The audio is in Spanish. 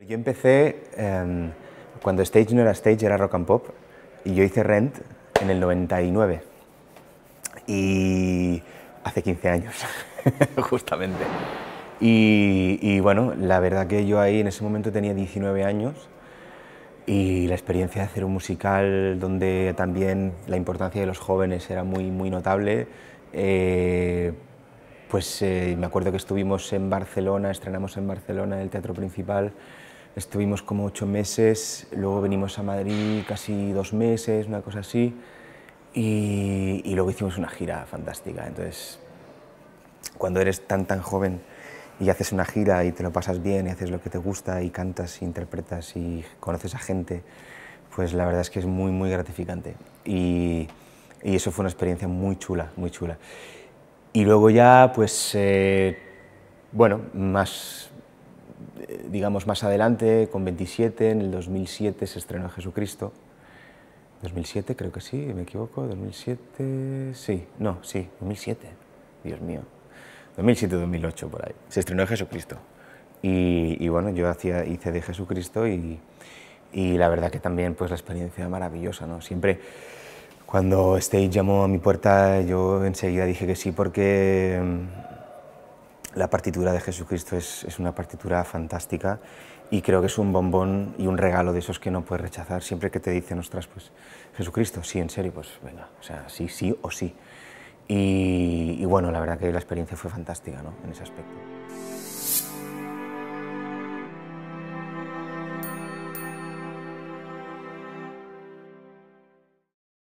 Yo empecé em, cuando Stage no era Stage, era Rock and Pop, y yo hice Rent en el 99. Y hace 15 años, justamente. Y, bueno, la verdad que yo ahí en ese momento tenía 19 años y la experiencia de hacer un musical donde también la importancia de los jóvenes era muy, notable. Eh, pues eh, me acuerdo que estuvimos en Barcelona, estrenamos en Barcelona el teatro principal Estuvimos como ocho meses, luego venimos a Madrid casi dos meses, una cosa así, y, luego hicimos una gira fantástica. Entonces, cuando eres tan, tan joven y haces una gira y te lo pasas bien y haces lo que te gusta y cantas y interpretas y conoces a gente, pues la verdad es que es muy, muy gratificante. Y, eso fue una experiencia muy chula, muy chula. Y luego ya, pues, eh, bueno, más, digamos, más adelante, con 27, en el 2007 se estrenó Jesucristo. 2007 creo que sí, me equivoco, 2007, sí, no, sí, 2007, Dios mío. 2007-2008 por ahí. Se estrenó Jesucristo. Y, bueno, yo hacía, hice de Jesucristo y, la verdad que también pues la experiencia maravillosa, ¿no? Siempre cuando Stage llamó a mi puerta yo enseguida dije que sí porque la partitura de Jesucristo es, es, una partitura fantástica y creo que es un bombón y un regalo de esos que no puedes rechazar. Siempre que te dicen, ostras, pues Jesucristo, sí, en serio, pues venga, o sea, sí, sí o sí. Y, bueno, la verdad que la experiencia fue fantástica ¿no? en ese aspecto.